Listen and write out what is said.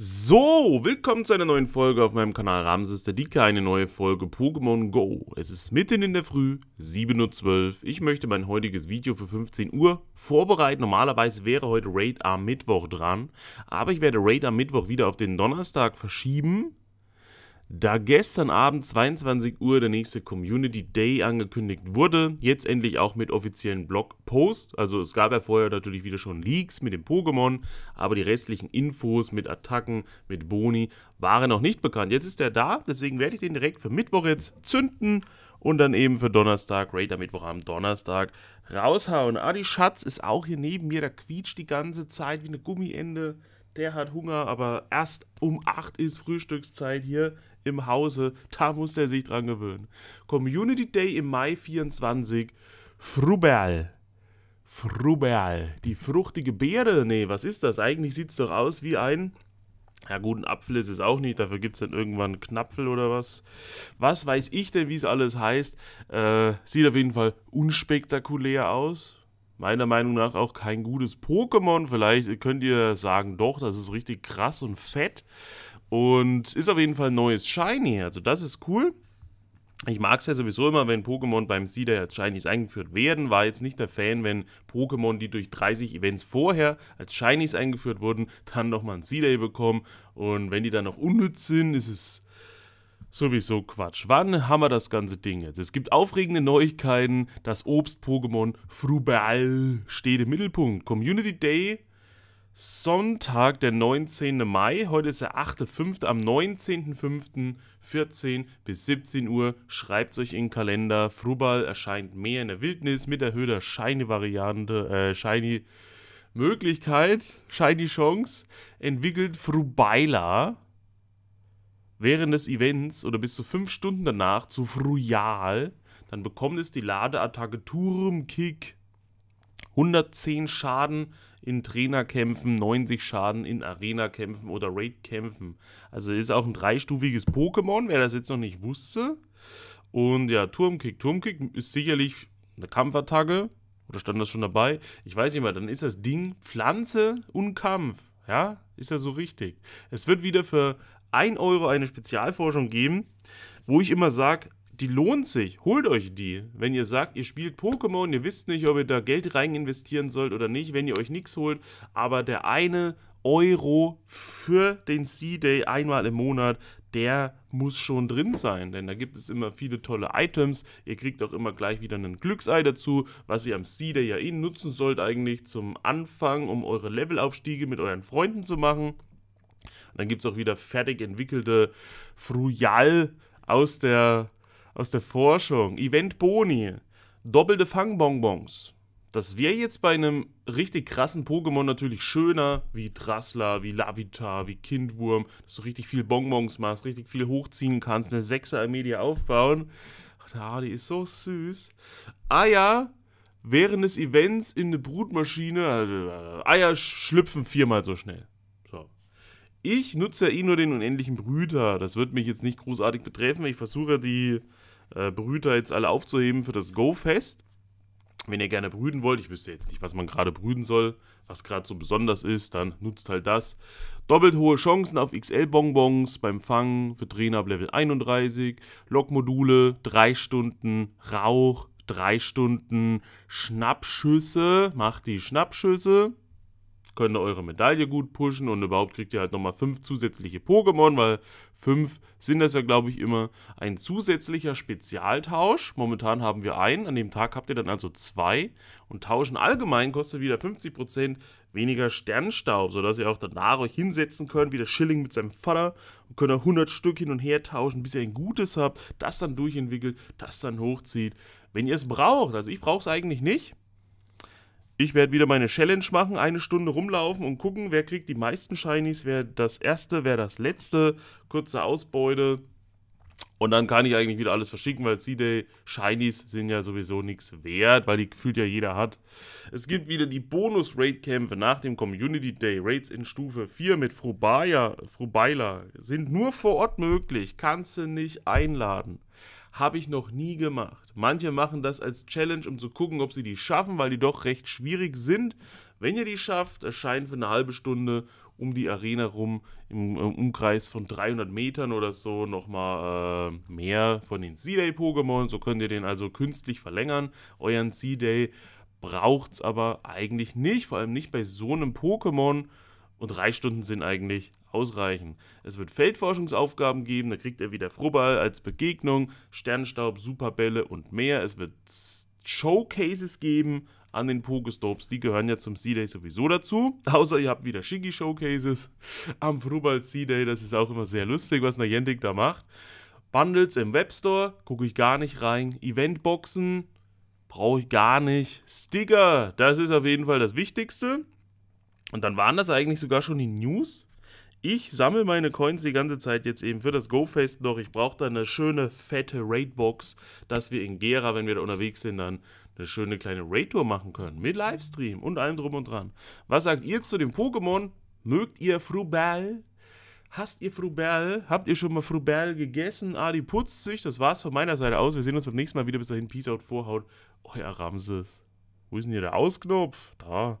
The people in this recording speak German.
So, willkommen zu einer neuen Folge auf meinem Kanal Ramses der Dicke, eine neue Folge Pokémon Go. Es ist mitten in der Früh, 7.12 Uhr. Ich möchte mein heutiges Video für 15 Uhr vorbereiten. Normalerweise wäre heute Raid am Mittwoch dran, aber ich werde Raid am Mittwoch wieder auf den Donnerstag verschieben, da gestern Abend 22 Uhr der nächste Community Day angekündigt wurde, jetzt endlich auch mit offiziellen Blogpost. Also es gab ja vorher natürlich wieder schon Leaks mit dem Pokémon, aber die restlichen Infos mit Attacken, mit Boni waren noch nicht bekannt. Jetzt ist er da, deswegen werde ich den direkt für Mittwoch jetzt zünden und dann eben für Donnerstag, Raider Mittwoch am Donnerstag raushauen. Adi Schatz ist auch hier neben mir, der quietscht die ganze Zeit wie eine Gummiende der hat Hunger, aber erst um 8 ist Frühstückszeit hier im Hause. Da muss der sich dran gewöhnen. Community Day im Mai 24. Fruberl. Fruberl. Die fruchtige Beere. Nee, was ist das? Eigentlich sieht es doch aus wie ein. Ja, gut, ein Apfel ist es auch nicht. Dafür gibt es dann irgendwann einen Knapfel oder was. Was weiß ich denn, wie es alles heißt? Äh, sieht auf jeden Fall unspektakulär aus meiner Meinung nach auch kein gutes Pokémon. Vielleicht könnt ihr sagen, doch, das ist richtig krass und fett. Und ist auf jeden Fall ein neues Shiny. Also das ist cool. Ich mag es ja sowieso immer, wenn Pokémon beim Seeder als Shinies eingeführt werden. War jetzt nicht der Fan, wenn Pokémon, die durch 30 Events vorher als Shinies eingeführt wurden, dann nochmal ein Seeder bekommen. Und wenn die dann noch unnütz sind, ist es Sowieso Quatsch. Wann haben wir das ganze Ding jetzt? Es gibt aufregende Neuigkeiten. Das Obst-Pokémon Frubal steht im Mittelpunkt. Community Day, Sonntag, der 19. Mai. Heute ist der 8.5. Am 19.5. bis 17 Uhr. Schreibt euch in den Kalender. Frubal erscheint mehr in der Wildnis mit erhöhter Shiny-Variante, äh, Shiny-Möglichkeit, Shiny-Chance. Entwickelt Frubaila während des Events oder bis zu fünf Stunden danach zu Fruyal, dann bekommt es die Ladeattacke Turmkick. 110 Schaden in Trainerkämpfen, 90 Schaden in Arenakämpfen oder Raidkämpfen. Also ist auch ein dreistufiges Pokémon, wer das jetzt noch nicht wusste. Und ja, Turmkick. Turmkick ist sicherlich eine Kampfattacke. Oder stand das schon dabei? Ich weiß nicht mehr. Dann ist das Ding Pflanze und Kampf. Ja, ist ja so richtig. Es wird wieder für 1 Euro eine Spezialforschung geben, wo ich immer sage, die lohnt sich. Holt euch die. Wenn ihr sagt, ihr spielt Pokémon, ihr wisst nicht, ob ihr da Geld rein investieren sollt oder nicht, wenn ihr euch nichts holt, aber der eine Euro für den C-Day einmal im Monat der muss schon drin sein, denn da gibt es immer viele tolle Items. Ihr kriegt auch immer gleich wieder einen Glücksei dazu, was ihr am Seeder ja eh nutzen sollt eigentlich zum Anfang, um eure Levelaufstiege mit euren Freunden zu machen. Und dann gibt es auch wieder fertig entwickelte Frujal aus der, aus der Forschung, Event Boni, doppelte Fangbonbons, das wäre jetzt bei einem richtig krassen Pokémon natürlich schöner, wie Drassler, wie Lavita, wie Kindwurm, dass du richtig viel Bonbons machst, richtig viel hochziehen kannst, eine 6er Armee aufbauen. Ach, der Hardy ist so süß. Eier ah während des Events in eine Brutmaschine, also, äh, Eier schlüpfen viermal so schnell. So. Ich nutze ja eh nur den unendlichen Brüter. Das wird mich jetzt nicht großartig betreffen. Ich versuche die äh, Brüter jetzt alle aufzuheben für das Go-Fest wenn ihr gerne brüten wollt, ich wüsste jetzt nicht, was man gerade brüten soll, was gerade so besonders ist, dann nutzt halt das. Doppelt hohe Chancen auf XL-Bonbons beim Fangen für Trainer ab Level 31, Lokmodule 3 Stunden, Rauch 3 Stunden, Schnappschüsse, macht die Schnappschüsse, könnt ihr eure Medaille gut pushen und überhaupt kriegt ihr halt nochmal fünf zusätzliche Pokémon, weil fünf sind das ja, glaube ich, immer ein zusätzlicher Spezialtausch. Momentan haben wir einen, an dem Tag habt ihr dann also zwei und tauschen allgemein kostet wieder 50% weniger Sternstaub, sodass ihr auch danach euch hinsetzen könnt, wie der Schilling mit seinem Vater und könnt ihr 100 Stück hin und her tauschen, bis ihr ein gutes habt, das dann durchentwickelt, das dann hochzieht, wenn ihr es braucht. Also ich brauche es eigentlich nicht. Ich werde wieder meine Challenge machen, eine Stunde rumlaufen und gucken, wer kriegt die meisten Shinies, wer das erste, wer das letzte, kurze Ausbeute. Und dann kann ich eigentlich wieder alles verschicken, weil C-Day Shinies sind ja sowieso nichts wert, weil die gefühlt ja jeder hat. Es gibt wieder die Bonus-Raid-Kämpfe nach dem Community Day. Raids in Stufe 4 mit Frubaya, Frubaila sind nur vor Ort möglich, kannst du nicht einladen habe ich noch nie gemacht. Manche machen das als Challenge, um zu gucken, ob sie die schaffen, weil die doch recht schwierig sind. Wenn ihr die schafft, erscheint für eine halbe Stunde um die Arena rum im äh, Umkreis von 300 Metern oder so nochmal äh, mehr von den Sea-Day-Pokémon. So könnt ihr den also künstlich verlängern, euren Sea-Day braucht es aber eigentlich nicht, vor allem nicht bei so einem Pokémon, und drei Stunden sind eigentlich ausreichend. Es wird Feldforschungsaufgaben geben, da kriegt er wieder Frobbal als Begegnung, Sternstaub, Superbälle und mehr. Es wird Showcases geben an den Pokestops, die gehören ja zum C-Day sowieso dazu. Außer ihr habt wieder Shiggy Showcases am Frubal C-Day, das ist auch immer sehr lustig, was Niantic da macht. Bundles im Webstore, gucke ich gar nicht rein. Eventboxen, brauche ich gar nicht. Sticker, das ist auf jeden Fall das Wichtigste. Und dann waren das eigentlich sogar schon die News. Ich sammle meine Coins die ganze Zeit jetzt eben für das Go-Fest noch. Ich brauche da eine schöne fette Raid-Box, dass wir in Gera, wenn wir da unterwegs sind, dann eine schöne kleine Raid-Tour machen können. Mit Livestream und allem drum und dran. Was sagt ihr zu dem Pokémon? Mögt ihr Frubel? Hasst ihr Frubel? Habt ihr schon mal Frubel gegessen? Adi ah, putzt sich. Das war's von meiner Seite aus. Wir sehen uns beim nächsten Mal wieder. Bis dahin. Peace out, Vorhaut. Euer Ramses. Wo ist denn hier der Ausknopf? Da.